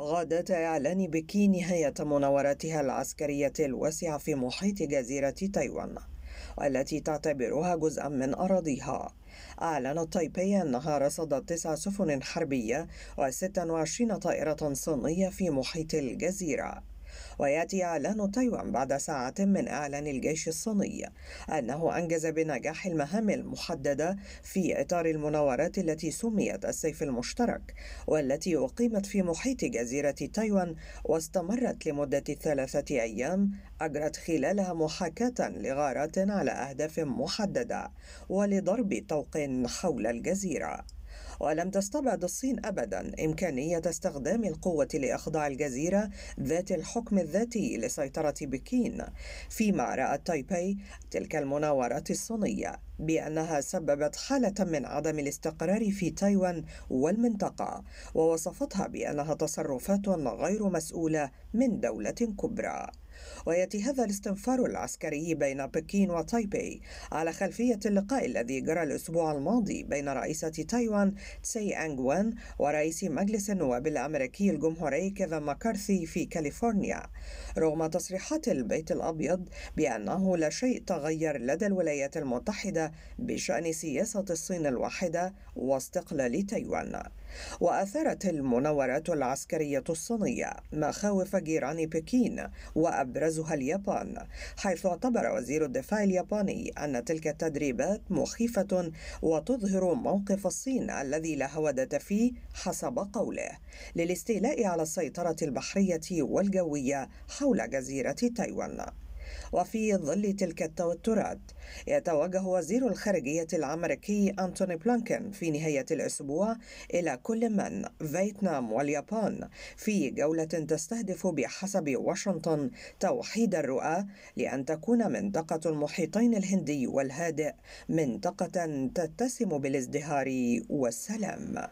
غادة إعلان بكي نهاية مناوراتها العسكرية الواسعة في محيط جزيرة تايوان والتي تعتبرها جزءا من أراضيها أعلنت تايبي أنها رصدت تسع سفن حربية و26 طائرة صينية في محيط الجزيرة ويأتي إعلان تايوان بعد ساعة من إعلان الجيش الصيني أنه أنجز بنجاح المهام المحددة في إطار المناورات التي سميت السيف المشترك والتي أقيمت في محيط جزيرة تايوان واستمرت لمدة ثلاثة أيام أجرت خلالها محاكاة لغارات على أهداف محددة ولضرب طوق حول الجزيرة ولم تستبعد الصين أبدا إمكانية استخدام القوة لإخضاع الجزيرة ذات الحكم الذاتي لسيطرة بكين فيما رأت تايبي تلك المناورات الصينية بأنها سببت حالة من عدم الاستقرار في تايوان والمنطقة ووصفتها بأنها تصرفات غير مسؤولة من دولة كبرى ويأتي هذا الاستنفار العسكري بين بكين وتايبي على خلفية اللقاء الذي جرى الأسبوع الماضي بين رئيسة تايوان تسي أنغ وان ورئيس مجلس النواب الأمريكي الجمهوري كيفن ماكارثي في كاليفورنيا رغم تصريحات البيت الأبيض بأنه لا شيء تغير لدى الولايات المتحدة بشأن سياسة الصين الواحدة واستقلال تايوان وأثارت المناورات العسكرية الصينية مخاوف جيران بكين وأبرزها اليابان حيث اعتبر وزير الدفاع الياباني أن تلك التدريبات مخيفة وتظهر موقف الصين الذي لا هودة فيه حسب قوله للاستيلاء على السيطرة البحرية والجوية حول جزيرة تايوان وفي ظل تلك التوترات يتوجه وزير الخارجية الأمريكي أنتوني بلانكن في نهاية الأسبوع إلى كل من فيتنام واليابان في جولة تستهدف بحسب واشنطن توحيد الرؤى لأن تكون منطقة المحيطين الهندي والهادئ منطقة تتسم بالازدهار والسلام